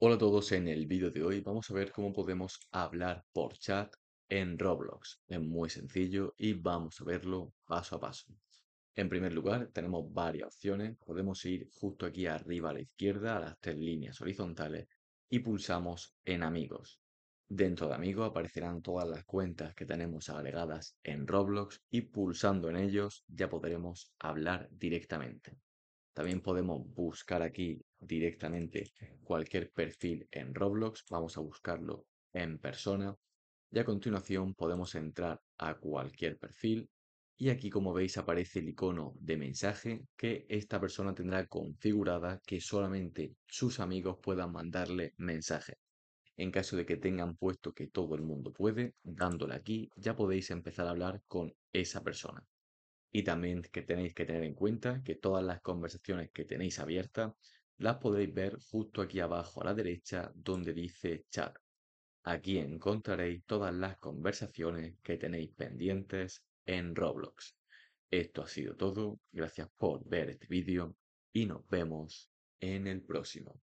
Hola a todos, en el vídeo de hoy vamos a ver cómo podemos hablar por chat en Roblox. Es muy sencillo y vamos a verlo paso a paso. En primer lugar, tenemos varias opciones. Podemos ir justo aquí arriba a la izquierda, a las tres líneas horizontales, y pulsamos en Amigos. Dentro de Amigos aparecerán todas las cuentas que tenemos agregadas en Roblox y pulsando en ellos ya podremos hablar directamente. También podemos buscar aquí directamente cualquier perfil en Roblox, vamos a buscarlo en persona y a continuación podemos entrar a cualquier perfil y aquí como veis aparece el icono de mensaje que esta persona tendrá configurada que solamente sus amigos puedan mandarle mensaje. En caso de que tengan puesto que todo el mundo puede, dándole aquí ya podéis empezar a hablar con esa persona. Y también que tenéis que tener en cuenta que todas las conversaciones que tenéis abiertas las podréis ver justo aquí abajo a la derecha donde dice chat. Aquí encontraréis todas las conversaciones que tenéis pendientes en Roblox. Esto ha sido todo, gracias por ver este vídeo y nos vemos en el próximo.